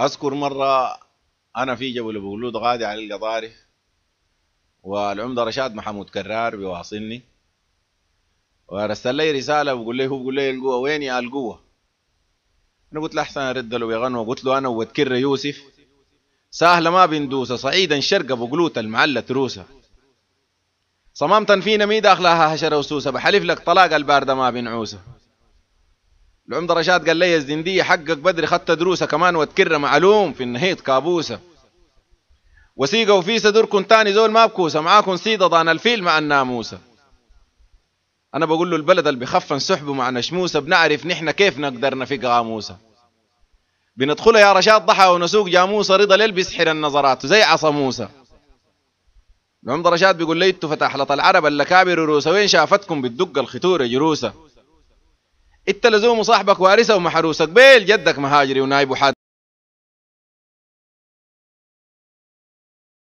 اذكر مره انا في جبل بولود غادي على القضاري والعمده رشاد محمود كرار بيواصلني وارسل لي رساله بقول لي هو بقول لي القوه وين يا القوه انا قلت له احسن ارد له بغنوه قلت له انا وتكر يوسف سهله ما بندوسه صعيدا شرقه بقلوت المعله تروسه صمامة فينا مي داخلها هشرة وسوسة بحلف لك طلاق الباردة ما بنعوسه العمده رشاد قال لي الزنديه حقك بدري خدت دروسه كمان وتكر معلوم في النهيط كابوسه وسيقه وفي كنت تاني زول ما بكوسه معاكم سيده ضان الفيل مع الناموسه انا بقول له البلد اللي بخفن سحبه مع نشموسه بنعرف نحن كيف نقدر نفيق غاموسه بندخلها يا رشاد ضحى ونسوق جاموسه رضا ليل بيسحر النظرات زي عصا موسى العمده رشاد بيقول لي انتوا فتحلط العرب اللي كابر روسه وين شافتكم بتدق الخطورة جروسه انت لزوم صاحبك وارثه ومحروسك بيل جدك مهاجري ونايب وحاد